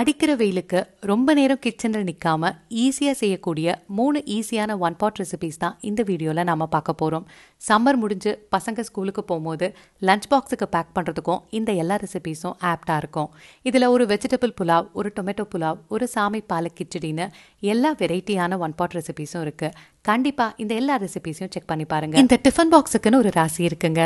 அடிக்கிற வெயிலுக்கு ரொம்ப நேரம் கிச்சனில் நிற்காம ஈஸியாக செய்யக்கூடிய மூணு ஈஸியான ஒன் பாட் ரெசிபிஸ் தான் இந்த வீடியோவில் நாம் பார்க்க போகிறோம் சம்மர் முடிஞ்சு பசங்க ஸ்கூலுக்கு போகும்போது லஞ்ச் பாக்ஸுக்கு பேக் பண்ணுறதுக்கும் இந்த எல்லா ரெசிபீஸும் ஆப்டாக இருக்கும் இதில் ஒரு வெஜிடபிள் புலாவ் ஒரு டொமேட்டோ புலாவ் ஒரு சாமி பாலக் கிச்சடின்னு எல்லா வெரைட்டியான ஒன் பாட் ரெசிபீஸும் இருக்குது கண்டிப்பாக இந்த எல்லா ரெசிபீஸையும் செக் பண்ணி பாருங்கள் இந்த டிஃபன் பாக்ஸுக்குன்னு ஒரு ராசி இருக்குங்க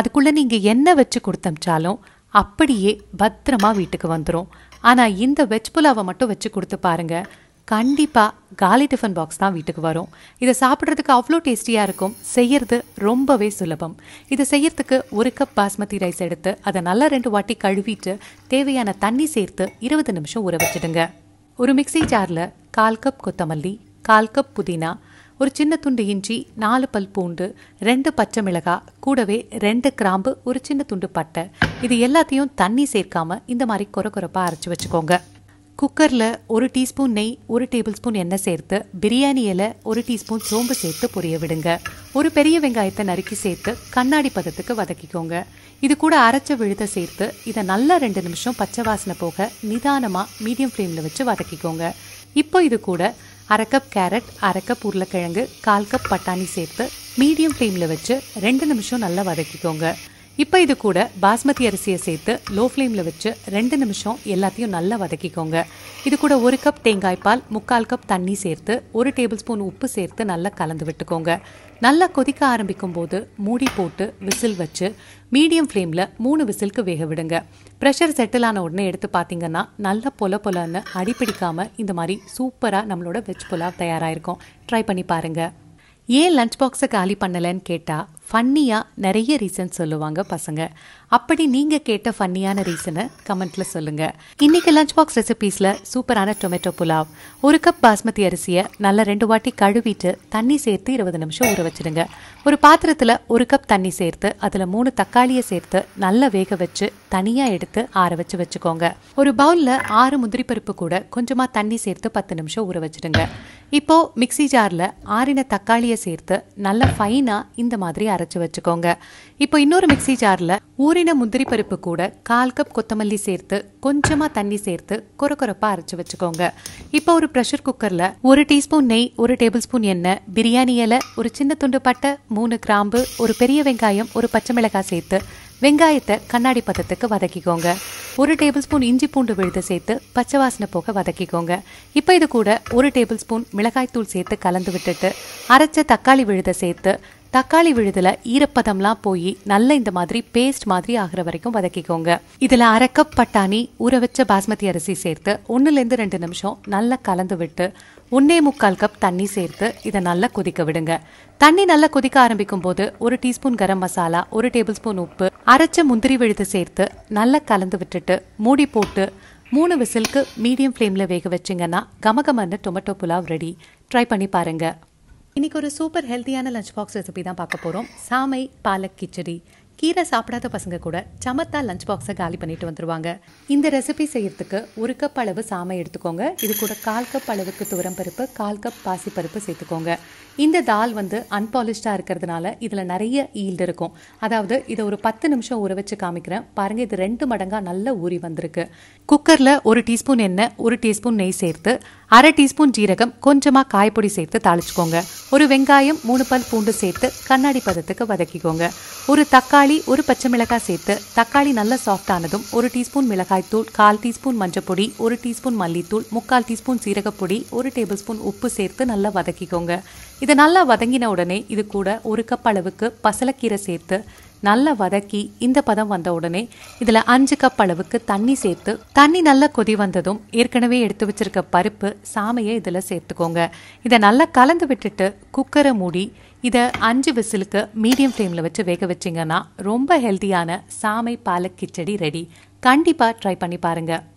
அதுக்குள்ளே நீங்கள் என்ன வச்சு கொடுத்தமிச்சாலும் அப்படியே பத்திரமா வீட்டுக்கு வந்துடும் ஆனால் இந்த வெஜ் புலாவை மட்டும் வச்சு கொடுத்து பாருங்கள் கண்டிப்பாக காலி டிஃபன் பாக்ஸ் தான் வீட்டுக்கு வரும் இதை சாப்பிட்றதுக்கு அவ்வளோ டேஸ்டியாக இருக்கும் செய்யறது ரொம்பவே சுலபம் இதை செய்யறதுக்கு ஒரு கப் பாஸ்மதி ரைஸ் எடுத்து அதை நல்லா ரெண்டு வாட்டி கழுவிட்டு தேவையான தண்ணி சேர்த்து இருபது நிமிஷம் ஊற வச்சிடுங்க ஒரு மிக்சி ஜாரில் கால் கப் கொத்தமல்லி கால் கப் புதினா ஒரு சின்ன துண்டு இஞ்சி நாலு பல் பூண்டு ரெண்டு பச்சை மிளகா கூடவே ரெண்டு கிராம்பு ஒரு சின்ன துண்டு பட்டை இது எல்லாத்தையும் தண்ணி சேர்க்காம இந்த மாதிரி குறை குறைப்பாக அரைச்சி வச்சுக்கோங்க குக்கரில் ஒரு டீஸ்பூன் நெய் ஒரு டேபிள் ஸ்பூன் எண்ணெய் சேர்த்து பிரியாணி இலை ஒரு டீஸ்பூன் சோம்பு சேர்த்து பொரிய விடுங்க ஒரு பெரிய வெங்காயத்தை நறுக்கி சேர்த்து கண்ணாடி பதத்துக்கு வதக்கிக்கோங்க இது கூட அரைச்ச விழுத சேர்த்து இதை நல்லா ரெண்டு நிமிஷம் பச்சை வாசனை போக நிதானமாக மீடியம் ஃப்ளேமில் வச்சு வதக்கிக்கோங்க இப்போ இது கூட அரை கப் கேரட் அரை கப் உருளைக்கிழங்கு கால் கப் பட்டாணி சேர்த்து மீடியம் ஃப்ளேமில் வச்சு ரெண்டு நிமிஷம் நல்லா வதக்கிக்கோங்க இப்போ இது கூட பாஸ்மதி அரிசியை சேர்த்து லோ ஃப்ளேமில் வச்சு ரெண்டு நிமிஷம் எல்லாத்தையும் நல்லா வதக்கிக்கோங்க இது கூட ஒரு கப் தேங்காய் பால் முக்கால் கப் தண்ணி சேர்த்து ஒரு டேபிள் ஸ்பூன் உப்பு சேர்த்து நல்லா கலந்து விட்டுக்கோங்க நல்லா கொதிக்க ஆரம்பிக்கும் போது மூடி போட்டு விசில் வச்சு மீடியம் ஃப்ளேமில் மூணு விசிலுக்கு வேக விடுங்க ப்ரெஷர் செட்டில் ஆன உடனே எடுத்து பார்த்தீங்கன்னா நல்ல பொல பொலன்னு அடிப்பிடிக்காமல் இந்த மாதிரி சூப்பராக நம்மளோட வெஜ் புலாவ் தயாராகிருக்கும் ட்ரை பண்ணி பாருங்கள் ஏன் லஞ்ச் பாக்ஸை காலி பண்ணலைன்னு கேட்டால் ஃபன்னியாக நிறைய ரீசன் சொல்லுவாங்க பசங்க அப்படி நீங்கள் கேட்ட ஃபன்னியான ரீசனை கமெண்ட்டில் சொல்லுங்கள் இன்றைக்கி லஞ்ச் பாக்ஸ் ரெசிபீஸில் சூப்பரான டொமேட்டோ புலாவ் ஒரு கப் பாஸ்மதி அரிசியை நல்லா ரெண்டு வாட்டி கழுவிட்டு தண்ணி சேர்த்து இருபது நிமிஷம் ஊற வச்சுடுங்க ஒரு பாத்திரத்தில் ஒரு கப் தண்ணி சேர்த்து அதில் மூணு தக்காளியை சேர்த்து நல்லா வேக வச்சு தனியாக எடுத்து ஆற வச்சு வச்சுக்கோங்க ஒரு பவுலில் ஆறு முந்திரி பருப்பு கூட கொஞ்சமாக தண்ணி சேர்த்து பத்து நிமிஷம் ஊற வச்சுடுங்க இப்போது மிக்சி ஜாரில் ஆறின தக்காளியை சேர்த்து நல்லா ஃபைனாக இந்த மாதிரி அரைச்சி வச்சுக்கோங்க இப்போ இன்னொரு மிக்சி ஜாரில் ஊறின முந்திரி பருப்பு கூட கால் கப் கொத்தமல்லி சேர்த்து கொஞ்சமாக தண்ணி சேர்த்து குறப்பாக அரைச்சி வச்சுக்கோங்க இப்போ ஒரு ப்ரெஷர் குக்கரில் ஒரு டீஸ்பூன் நெய் ஒரு டேபிள் ஸ்பூன் எண்ணெய் பிரியாணி இலை ஒரு சின்ன துண்டு பட்டை மூணு கிராம்பு ஒரு பெரிய வெங்காயம் ஒரு பச்சை மிளகாய் சேர்த்து வெங்காயத்தை கண்ணாடி பதத்துக்கு வதக்கிக்கோங்க ஒரு டேபிள் ஸ்பூன் இஞ்சி பூண்டு விழுது சேர்த்து பச்சை வாசனை போக வதக்கிக்கோங்க இப்போ இது கூட ஒரு டேபிள் ஸ்பூன் மிளகாய்த்தூள் சேர்த்து கலந்து விட்டுட்டு அரைச்ச தக்காளி விழுதை சேர்த்து தக்காளி விழுதுல ஈரப்பதம்லாம் போய் நல்ல இந்த மாதிரி பேஸ்ட் மாதிரி ஆகிற வரைக்கும் வதக்கிக்கோங்க இதில் அரைக்கப் பட்டாணி ஊற வச்ச பாஸ்மதி அரிசி சேர்த்து ஒன்றுலேருந்து ரெண்டு நிமிஷம் நல்லா கலந்து விட்டு ஒன்னே முக்கால் கப் தண்ணி சேர்த்து இதை நல்லா கொதிக்க விடுங்க தண்ணி நல்லா கொதிக்க ஆரம்பிக்கும் போது ஒரு டீஸ்பூன் கரம் மசாலா ஒரு டேபிள் ஸ்பூன் உப்பு அரைச்ச முந்திரி விழுது சேர்த்து நல்லா கலந்து விட்டுட்டு மூடி போட்டு மூணு விசிலுக்கு மீடியம் ஃப்ளேமில் வேக வச்சிங்கன்னா கமகமான டொமேட்டோ புலாவ் ரெடி ட்ரை பண்ணி பாருங்கள் இன்றைக்கி ஒரு சூப்பர் ஹெல்த்தியான லஞ்ச் பாக்ஸ் ரெசிபி தான் பார்க்க போகிறோம் சாமை பாலக் கிச்சடி கீரை சாப்பிடாத பசங்க கூட சமத்தா லஞ்ச் பாக்ஸை காலி பண்ணிட்டு வந்துருவாங்க இந்த ரெசிபி செய்யறதுக்கு ஒரு கப் அளவு சாமை எடுத்துக்கோங்க இது கூட கால் கப் அளவுக்கு துவரம் பருப்பு கால் கப் பாசிப்பருப்பு சேர்த்துக்கோங்க இந்த தால் வந்து அன்பாலிஷ்டாக இருக்கிறதுனால இதில் நிறைய ஈல்டு இருக்கும் அதாவது இதை ஒரு பத்து நிமிஷம் ஊற வச்சு காமிக்கிறேன் பாருங்கள் இது ரெண்டு மடங்காக நல்ல ஊறி வந்திருக்கு குக்கரில் ஒரு டீஸ்பூன் எண்ணெய் ஒரு டீஸ்பூன் நெய் சேர்த்து அரை டீஸ்பூன் ஜீரகம் கொஞ்சமாக காய்பொடி சேர்த்து தாளிச்சுக்கோங்க ஒரு வெங்காயம் மூணு பல் பூண்டு சேர்த்து கண்ணாடி பதத்துக்கு வதக்கிக்கோங்க ஒரு தக்காளி தக்காளி ஒரு பச்சை மிளகாய் சேர்த்து தக்காளி நல்லா சாஃப்ட் ஆனதும் ஒரு டீஸ்பூன் தூள் கால் டீஸ்பூன் மஞ்சப்பொடி ஒரு டீஸ்பூன் மல்லித்தூள் முக்கால் டீஸ்பூன் சீரகப்பொடி ஒரு டேபிள் ஸ்பூன் உப்பு சேர்த்து நல்லா வதக்கிக்கோங்க இதை நல்லா வதங்கின உடனே இது கூட ஒரு கப் அளவுக்கு பசலக்கீரை சேர்த்து நல்லா வதக்கி இந்த பதம் வந்த உடனே இதில் அஞ்சு கப் அளவுக்கு தண்ணி சேர்த்து தண்ணி நல்லா கொதி வந்ததும் ஏற்கனவே எடுத்து வச்சிருக்க பருப்பு சாமையை இதில் சேர்த்துக்கோங்க இதை நல்லா கலந்து விட்டுட்டு குக்கரை மூடி இதை அஞ்சு விசிலுக்கு மீடியம் ஃப்ளேமில் வச்சு வேக வச்சிங்கன்னா ரொம்ப ஹெல்த்தியான சாமை பாலக் கிச்சடி ரெடி கண்டிப்பாக ட்ரை பண்ணி பாருங்கள்